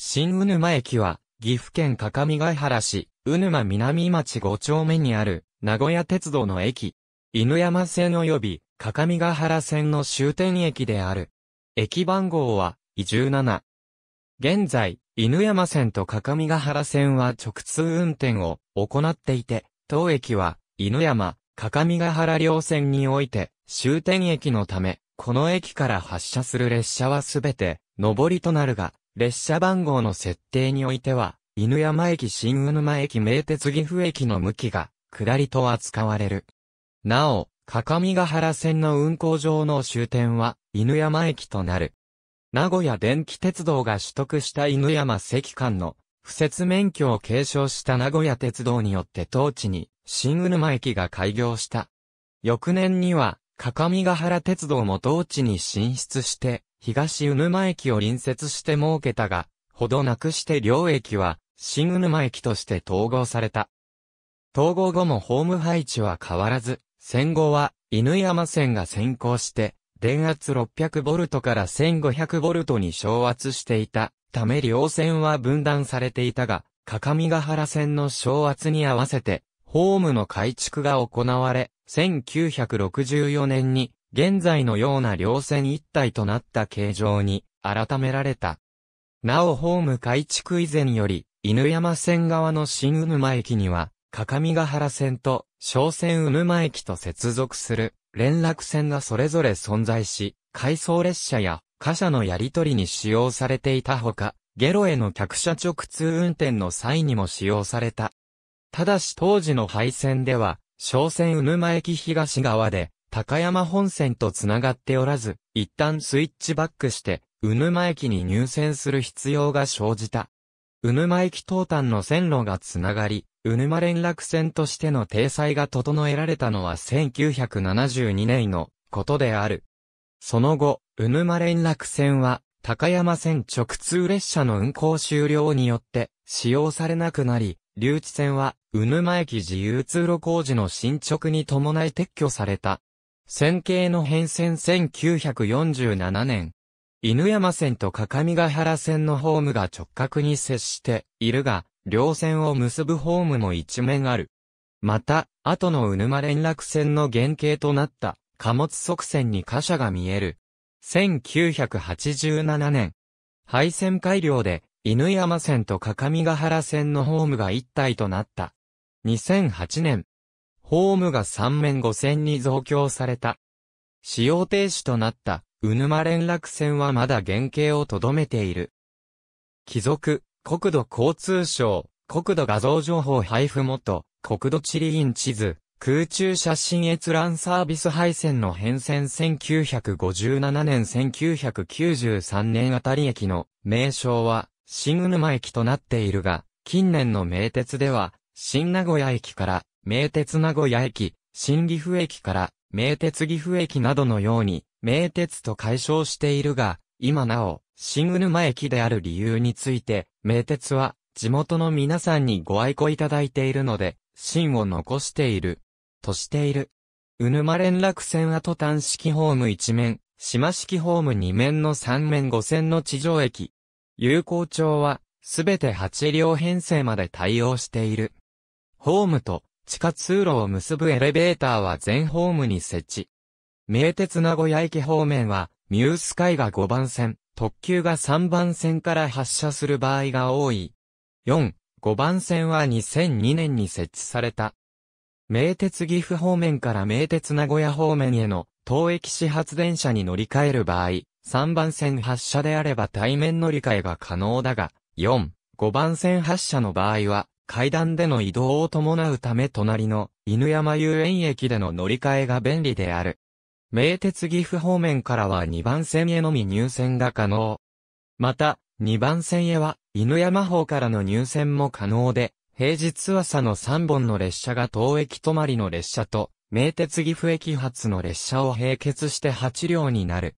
新宇沼駅は、岐阜県各務原市、宇沼南町5丁目にある、名古屋鉄道の駅。犬山線及び、各務原線の終点駅である。駅番号は、17。現在、犬山線と各務原線は直通運転を行っていて、当駅は、犬山、各務原両線において、終点駅のため、この駅から発車する列車はすべて、上りとなるが、列車番号の設定においては、犬山駅新鵜沼駅名鉄岐阜駅の向きが、下りと扱われる。なお、各務原線の運行上の終点は、犬山駅となる。名古屋電気鉄道が取得した犬山石間の、不設免許を継承した名古屋鉄道によって当地に、新鵜沼駅が開業した。翌年には、各務原鉄道も当地に進出して、東鵜沼駅を隣接して設けたが、ほどなくして両駅は、新鵜沼駅として統合された。統合後もホーム配置は変わらず、戦後は、犬山線が先行して、電圧6 0 0トから1 5 0 0トに昇圧していたため両線は分断されていたが、各ヶ原線の昇圧に合わせて、ホームの改築が行われ、1964年に現在のような稜線一体となった形状に改められた。なおホーム改築以前より、犬山線側の新沼駅には、各務原線と小線鵜沼駅と接続する連絡線がそれぞれ存在し、回送列車や貨車のやり取りに使用されていたほか、ゲロへの客車直通運転の際にも使用された。ただし当時の配線では、小線鵜沼駅東側で、高山本線と繋がっておらず、一旦スイッチバックして、ぬ沼駅に入線する必要が生じた。ぬ沼駅東端の線路が繋がり、ぬ沼連絡線としての体裁が整えられたのは1972年のことである。その後、ぬ沼連絡線は、高山線直通列車の運行終了によって使用されなくなり、留置線は、ぬ沼駅自由通路工事の進捗に伴い撤去された。線形の変遷1947年。犬山線と各務原線のホームが直角に接しているが、両線を結ぶホームも一面ある。また、後のうぬま連絡線の原型となった貨物側線に貨車が見える。1987年。廃線改良で、犬山線と各務原線のホームが一体となった。2008年、ホームが3面5線に増強された。使用停止となった、うぬま連絡線はまだ原型をとどめている。貴族、国土交通省、国土画像情報配布元、国土地理院地図、空中写真閲覧サービス配線の変遷1957年1993年あたり駅の名称は新沼駅となっているが、近年の名鉄では、新名古屋駅から名鉄名古屋駅、新岐阜駅から名鉄岐阜駅などのように、名鉄と解消しているが、今なお、新沼駅である理由について、名鉄は、地元の皆さんにご愛顧いただいているので、芯を残している、としている。宇沼連絡線跡端式ホーム1面、島式ホーム2面の3面5線の地上駅。有効町は、すべて8両編成まで対応している。ホームと地下通路を結ぶエレベーターは全ホームに設置。名鉄名古屋駅方面は、ミュースカイが5番線、特急が3番線から発車する場合が多い。4、5番線は2002年に設置された。名鉄岐阜方面から名鉄名古屋方面への当駅始発電車に乗り換える場合、3番線発車であれば対面乗り換えが可能だが、4、5番線発車の場合は階段での移動を伴うため隣の犬山遊園駅での乗り換えが便利である。名鉄岐阜方面からは2番線へのみ入線が可能。また、2番線へは犬山方からの入線も可能で、平日朝の3本の列車が当駅止まりの列車と、名鉄岐阜駅発の列車を並結して8両になる。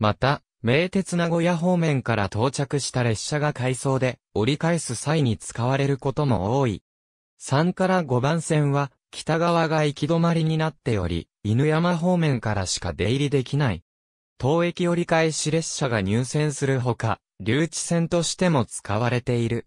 また、名鉄名古屋方面から到着した列車が回送で折り返す際に使われることも多い。3から5番線は北側が行き止まりになっており、犬山方面からしか出入りできない。当駅折り返し列車が入線するほか、留置線としても使われている。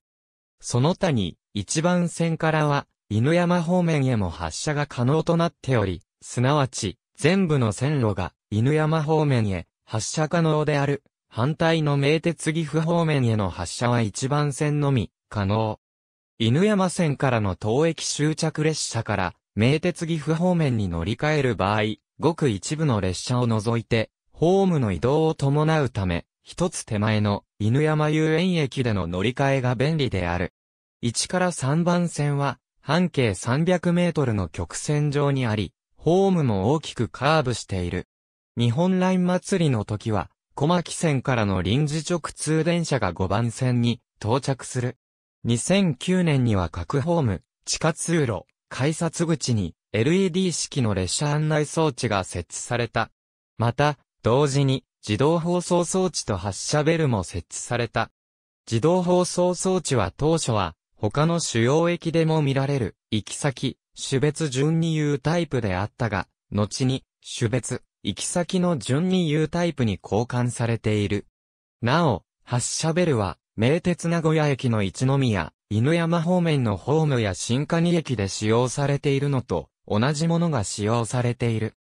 その他に、1番線からは、犬山方面へも発車が可能となっており、すなわち、全部の線路が犬山方面へ発射可能である。反対の名鉄岐阜方面への発射は一番線のみ、可能。犬山線からの当駅終着列車から、名鉄岐阜方面に乗り換える場合、ごく一部の列車を除いて、ホームの移動を伴うため、一つ手前の犬山遊園駅での乗り換えが便利である。1から3番線は、半径300メートルの曲線上にあり、ホームも大きくカーブしている。日本ライン祭りの時は、小牧線からの臨時直通電車が5番線に到着する。2009年には各ホーム、地下通路、改札口に LED 式の列車案内装置が設置された。また、同時に自動放送装置と発車ベルも設置された。自動放送装置は当初は他の主要駅でも見られる行き先、種別順に言うタイプであったが、後に種別、行き先の順に U タイプに交換されている。なお、発車ベルは、名鉄名古屋駅の一宮、犬山方面のホームや新蟹駅で使用されているのと、同じものが使用されている。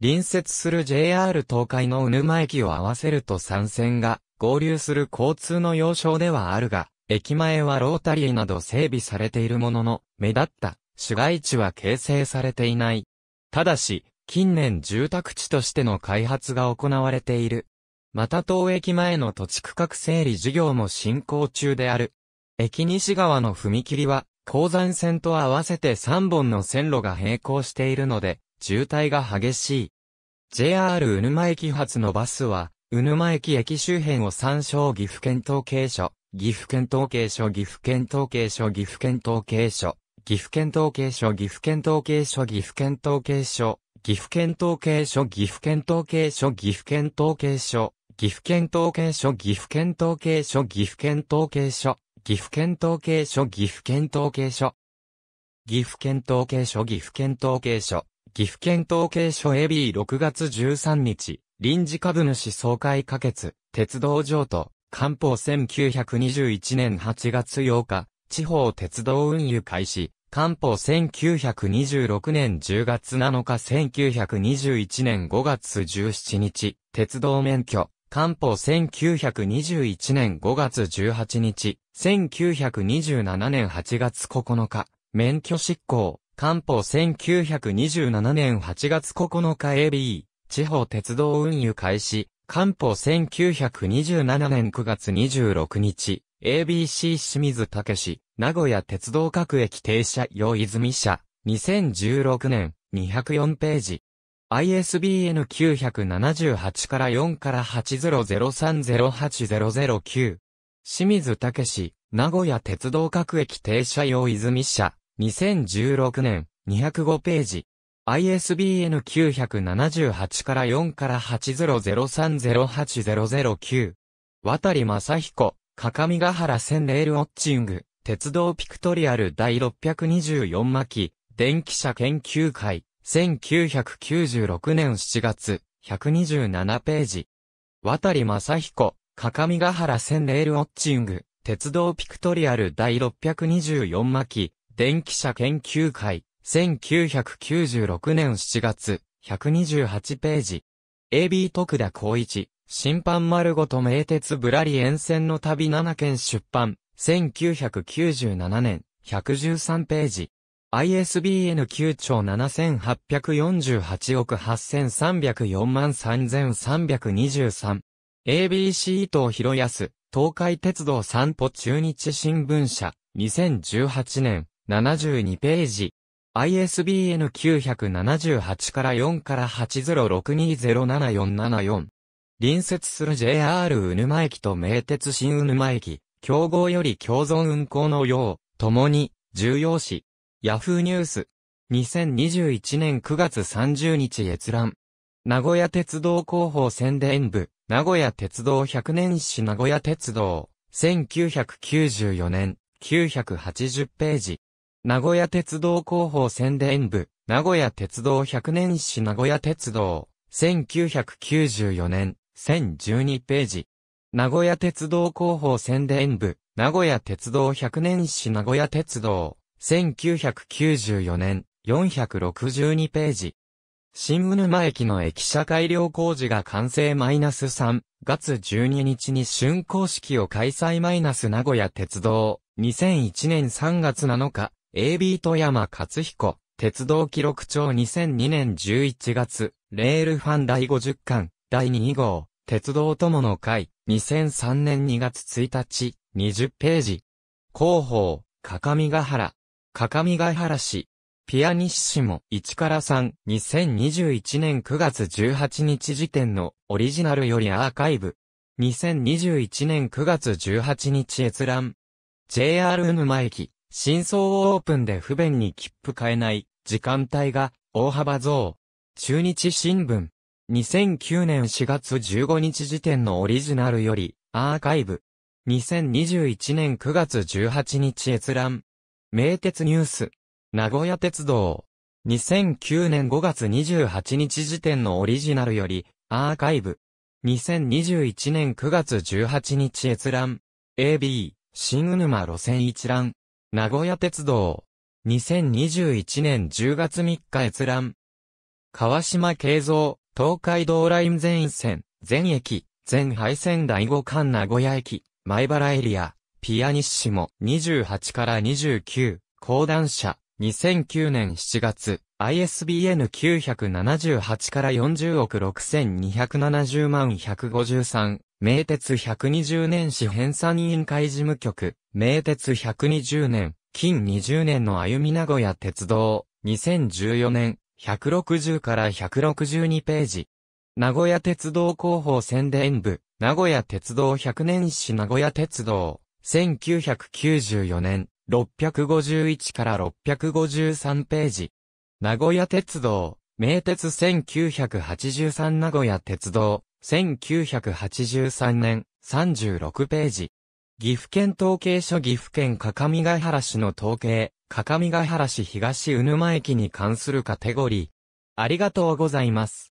隣接する JR 東海のうぬま駅を合わせると参戦が合流する交通の要衝ではあるが、駅前はロータリーなど整備されているものの、目立った市街地は形成されていない。ただし、近年住宅地としての開発が行われている。また東駅前の土地区画整理事業も進行中である。駅西側の踏切は、鉱山線と合わせて3本の線路が並行しているので、渋滞が激しい。JR うぬま駅発のバスは、うぬま駅駅周辺を参照岐阜県統計所、岐阜県統計所、岐阜県統計所、岐阜県統計所、岐阜県統計所、岐阜県統計所、岐阜県統計所、岐阜県統計所、岐阜県統計所、岐阜県統計所、岐阜県統計所、岐阜県統計所、岐阜県統計所、岐阜県統計所、岐阜県統計所、岐阜県統計所、岐阜県統計所、岐阜県統計所 AB6 月13日、臨時株主総会可決、鉄道上都官報1921年8月8日、地方鉄道運輸開始、官報1926年10月7日1921年5月17日、鉄道免許。官報1921年5月18日、1927年8月9日、免許執行。官報1927年8月9日 AB、地方鉄道運輸開始。官報1927年9月26日、ABC 清水武名古屋鉄道各駅停車用泉社、2016年、204ページ。ISBN 978から4から800308009。清水武史、名古屋鉄道各駅停車用泉社、2016年、205ページ。ISBN 978から4から800308009。渡正彦、各務原線レールウォッチング。鉄道ピクトリアル第624巻、電気車研究会、1996年7月、127ページ。渡り正彦、かかみがはら線レールウォッチング、鉄道ピクトリアル第624巻、電気車研究会、1996年7月、128ページ。AB 徳田光一、審判丸ごと名鉄ぶらり沿線の旅7件出版、1997年、113ページ。ISBN 9兆7848億8304万3323。ABC 伊藤博康、東海鉄道散歩中日新聞社、2018年、72ページ。ISBN 978から4から806207474。隣接する JR 沼駅と名鉄新沼駅、競合より共存運行のよう、共に、重要視。ヤフーニュース。2021年9月30日閲覧。名古屋鉄道広報宣伝部、名古屋鉄道100年史名古屋鉄道、1994年、980ページ。名古屋鉄道広報宣伝部、名古屋鉄道100年史名古屋鉄道、1994年、1012ページ。名古屋鉄道広報宣伝部、名古屋鉄道100年史名古屋鉄道、1994年、462ページ。新宇沼駅の駅舎改良工事が完成マイナス -3 月12日に竣工式を開催マイナス名古屋鉄道、2001年3月7日、AB 富山勝彦、鉄道記録帳2002年11月、レールファン第50巻、第2号、鉄道友の会、2003年2月1日、20ページ。広報、かかみがはら。かかみがはら市。ピアニッシモ1から3、2021年9月18日時点のオリジナルよりアーカイブ。2021年9月18日閲覧。JR 沼駅、新装オープンで不便に切符買えない時間帯が大幅増。中日新聞。2009年4月15日時点のオリジナルより、アーカイブ。2021年9月18日閲覧。名鉄ニュース。名古屋鉄道。2009年5月28日時点のオリジナルより、アーカイブ。2021年9月18日閲覧。AB、新沼路線一覧。名古屋鉄道。2021年10月3日閲覧。川島慶三。東海道ライン全線、全駅、全廃線第5間名古屋駅、前原エリア、ピアニッシモ、28から29、講談社、2009年7月、ISBN 978から40億6270万153、名鉄120年史編纂委員会事務局、名鉄120年、近20年の歩み名古屋鉄道、2014年、160から162ページ。名古屋鉄道広報宣伝部、名古屋鉄道100年史名古屋鉄道、1994年、651から653ページ。名古屋鉄道、名鉄1983名古屋鉄道、1983年、36ページ。岐阜県統計所岐阜県各務原市の統計、各務原市東鵜沼駅に関するカテゴリー。ありがとうございます。